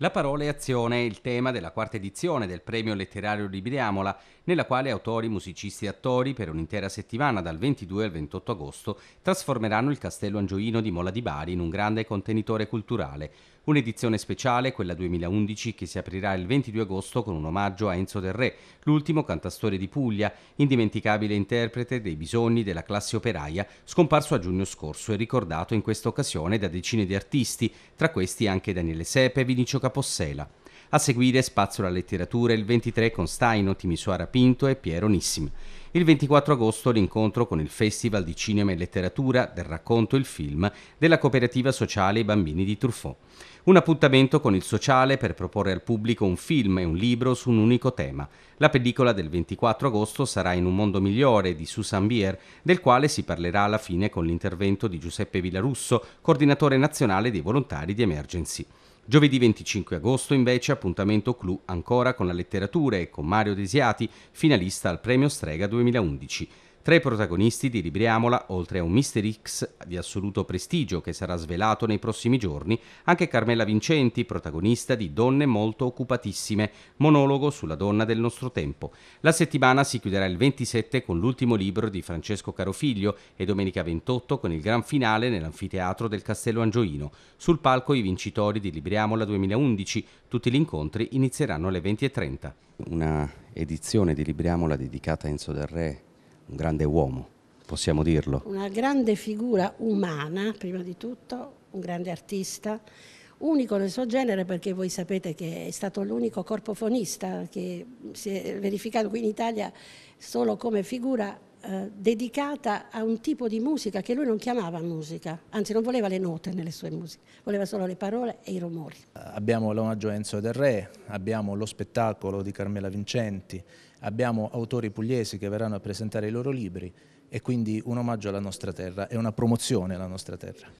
La parola e azione è il tema della quarta edizione del Premio Letterario di Briamola, nella quale autori, musicisti e attori per un'intera settimana dal 22 al 28 agosto trasformeranno il Castello Angioino di Mola di Bari in un grande contenitore culturale. Un'edizione speciale, quella 2011, che si aprirà il 22 agosto con un omaggio a Enzo Del Re, l'ultimo cantastore di Puglia, indimenticabile interprete dei bisogni della classe operaia, scomparso a giugno scorso e ricordato in questa occasione da decine di artisti, tra questi anche Daniele Sepe, Vinicio Capone, Capossela. A seguire spazio alla letteratura il 23 con Staino, Timisoara Pinto e Piero Nissim. Il 24 agosto l'incontro con il Festival di Cinema e Letteratura del racconto Il Film della cooperativa sociale I Bambini di Truffaut. Un appuntamento con il sociale per proporre al pubblico un film e un libro su un unico tema. La pellicola del 24 agosto sarà In un mondo migliore di Susan Bier, del quale si parlerà alla fine con l'intervento di Giuseppe Vilarusso, coordinatore nazionale dei volontari di Emergency. Giovedì 25 agosto invece appuntamento clou ancora con la letteratura e con Mario Desiati, finalista al Premio Strega 2011. Tra i protagonisti di Libriamola, oltre a un Mister X di assoluto prestigio che sarà svelato nei prossimi giorni, anche Carmela Vincenti, protagonista di Donne molto occupatissime, monologo sulla donna del nostro tempo. La settimana si chiuderà il 27 con l'ultimo libro di Francesco Carofiglio e domenica 28 con il gran finale nell'anfiteatro del Castello Angioino. Sul palco i vincitori di Libriamola 2011, tutti gli incontri inizieranno alle 20.30. Una edizione di Libriamola dedicata a Enzo del Re un grande uomo, possiamo dirlo. Una grande figura umana, prima di tutto, un grande artista, unico nel suo genere perché voi sapete che è stato l'unico corpofonista che si è verificato qui in Italia solo come figura eh, dedicata a un tipo di musica che lui non chiamava musica, anzi non voleva le note nelle sue musiche, voleva solo le parole e i rumori. Abbiamo l'omaggio Enzo del Re, abbiamo lo spettacolo di Carmela Vincenti, abbiamo autori pugliesi che verranno a presentare i loro libri e quindi un omaggio alla nostra terra e una promozione alla nostra terra.